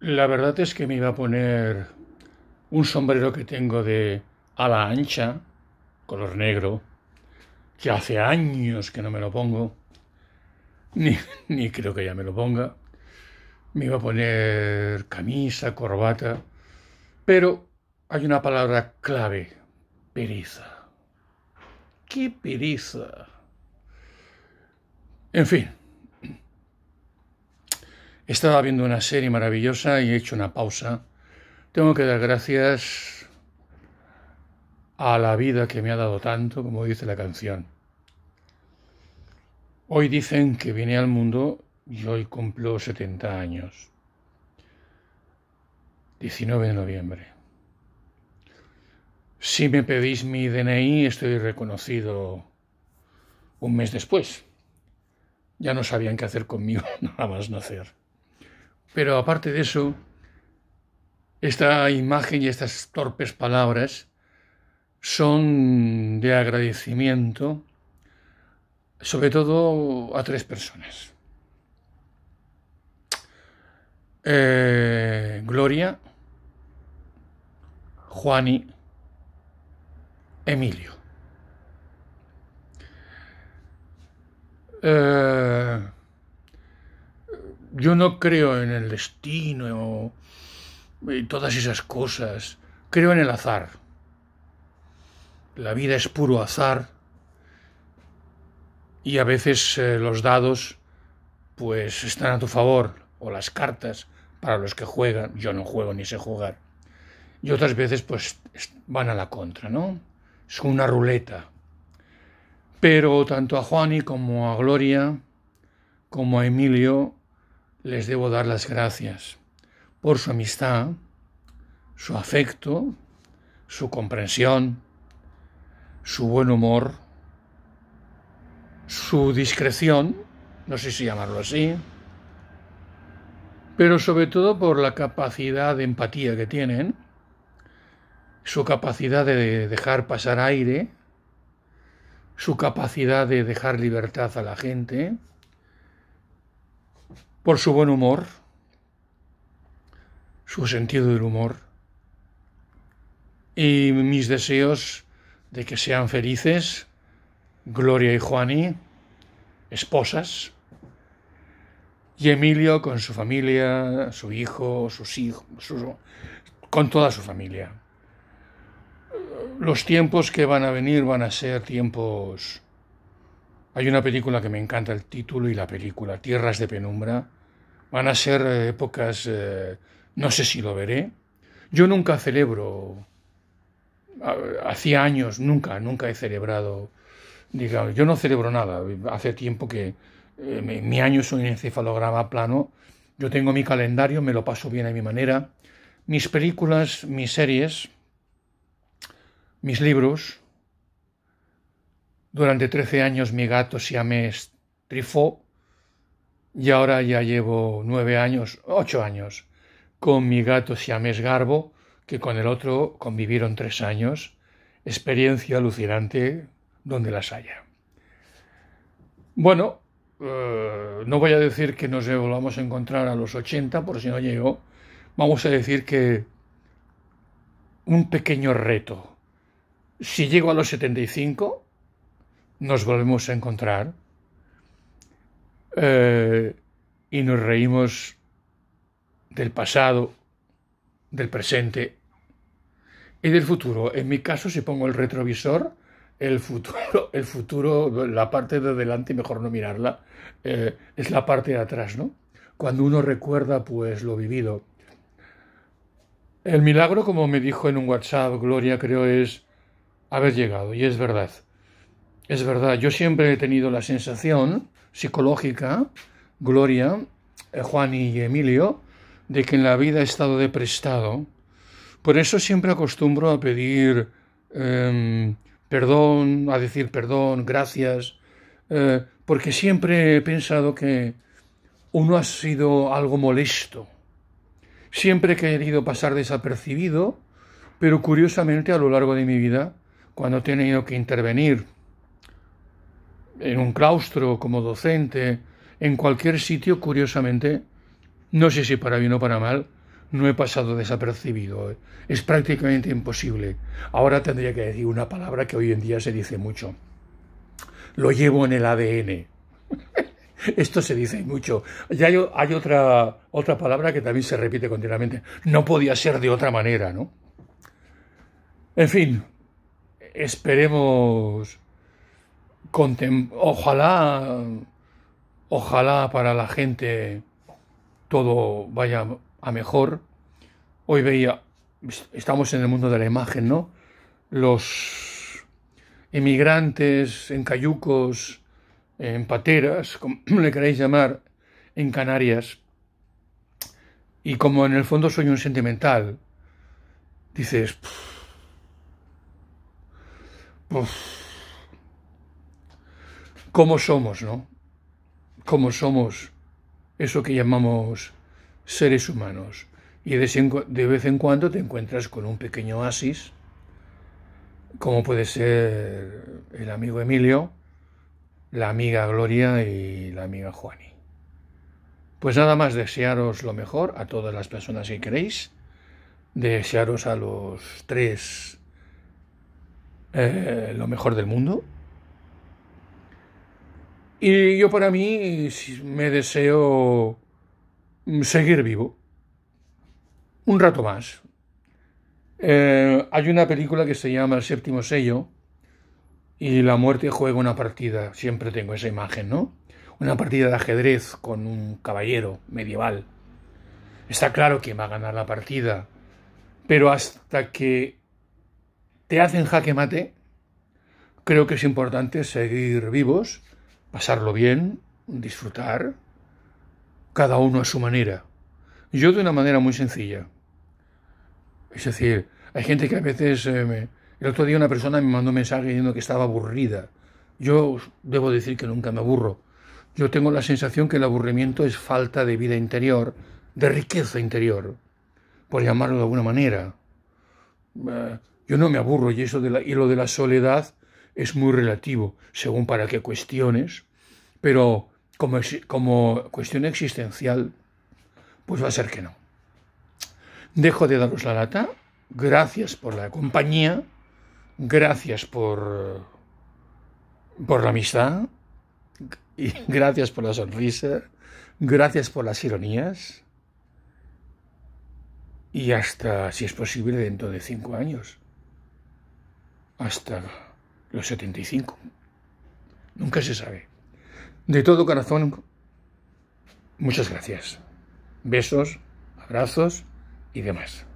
La verdad es que me iba a poner un sombrero que tengo de ala ancha, color negro, que hace años que no me lo pongo, ni, creo que ya me lo ponga. Me iba a poner camisa, corbata, pero hay una palabra clave, periza. ¡Qué periza! En fin, estaba viendo una serie maravillosa y he hecho una pausa. Tengo que dar gracias a la vida que me ha dado tanto, como dice la canción. Hoy dicen que vine al mundo y hoy cumplo 70 años. 19 de noviembre. Si me pedís mi DNI, estoy reconocido un mes después. Ya no sabían qué hacer conmigo nada más nacer. Pero aparte de eso, esta imagen y estas torpes palabras son de agradecimiento, sobre todo a tres personas. Eh, Gloria, Juani, Emilio. Eh, yo no creo en el destino y todas esas cosas. Creo en el azar. La vida es puro azar y a veces eh, los dados pues están a tu favor o las cartas para los que juegan. Yo no juego ni sé jugar. Y otras veces pues van a la contra, ¿no? Es una ruleta. Pero tanto a Juani como a Gloria como a Emilio les debo dar las gracias por su amistad, su afecto, su comprensión, su buen humor, su discreción, no sé si llamarlo así, pero sobre todo por la capacidad de empatía que tienen, su capacidad de dejar pasar aire, su capacidad de dejar libertad a la gente, por su buen humor, su sentido del humor y mis deseos de que sean felices Gloria y Juani, esposas, y Emilio con su familia, su hijo, sus hijos, con toda su familia. Los tiempos que van a venir van a ser tiempos hay una película que me encanta el título y la película, Tierras de Penumbra. Van a ser eh, épocas, eh, no sé si lo veré. Yo nunca celebro, hacía años, nunca, nunca he celebrado, digamos, yo no celebro nada. Hace tiempo que eh, mi, mi, año es un encefalograma plano. Yo tengo mi calendario, me lo paso bien a mi manera. Mis películas, mis series, mis libros, durante 13 años mi gato siames trifó y ahora ya llevo 9 años, 8 años con mi gato siames garbo, que con el otro convivieron 3 años. Experiencia alucinante donde las haya. Bueno, eh, no voy a decir que nos volvamos a encontrar a los 80 por si no llego. Vamos a decir que un pequeño reto. Si llego a los 75, nos volvemos a encontrar eh, y nos reímos del pasado, del presente y del futuro. En mi caso, si pongo el retrovisor, el futuro, el futuro la parte de adelante, mejor no mirarla, eh, es la parte de atrás, ¿no? Cuando uno recuerda, pues, lo vivido. El milagro, como me dijo en un WhatsApp Gloria, creo es haber llegado, y es verdad. Es verdad, yo siempre he tenido la sensación psicológica, Gloria, eh, Juan y Emilio, de que en la vida he estado deprestado. Por eso siempre acostumbro a pedir em, perdón, a decir perdón, gracias, eh, porque siempre he pensado que uno ha sido algo molesto. Siempre he querido pasar desapercibido, pero curiosamente a lo largo de mi vida, cuando he tenido que intervenir en un claustro, como docente, en cualquier sitio, curiosamente, no sé si para bien o para mal, no he pasado desapercibido. Es prácticamente imposible. Ahora tendría que decir una palabra que hoy en día se dice mucho. Lo llevo en el ADN. Esto se dice mucho. Ya hay, otra, otra palabra que también se repite continuamente. No podía ser de otra manera, ¿no? En fin, esperemos ojalá, ojalá para la gente todo vaya a mejor. Hoy veía, estamos en el mundo de la imagen, ¿no? Los emigrantes en cayucos, en pateras, como le queréis llamar, en Canarias. Y como en el fondo soy un sentimental, dices cómo somos, ¿no? Cómo somos eso que llamamos seres humanos. Y de vez en cuando te encuentras con un pequeño oasis, como puede ser el amigo Emilio, la amiga Gloria y la amiga Juani. Pues nada más desearos lo mejor a todas las personas que queréis, desearos a los tres eh, lo mejor del mundo y yo para mí me deseo seguir vivo un rato más. Eh, hay una película que se llama El séptimo sello y la muerte juega una partida, siempre tengo esa imagen, ¿no? Una partida de ajedrez con un caballero medieval. Está claro que va a ganar la partida, pero hasta que te hacen jaque mate, creo que es importante seguir vivos pasarlo bien, disfrutar, cada uno a su manera. Yo de una manera muy sencilla. Es decir, hay gente que a veces... Eh, el otro día una persona me mandó un mensaje diciendo que estaba aburrida. Yo debo decir que nunca me aburro. Yo tengo la sensación que el aburrimiento es falta de vida interior, de riqueza interior, por llamarlo de alguna manera. Eh, yo no me aburro y, eso de la, y lo de la soledad es muy relativo según para qué cuestiones, pero como, cuestión existencial, pues va a ser que no. Dejo de daros la lata, gracias por la compañía, gracias por, por la amistad, y gracias por la sonrisa, gracias por las ironías y hasta, si es posible, dentro de cinco años. Hasta los 75. Nunca se sabe. De todo corazón, muchas gracias. Besos, abrazos y demás.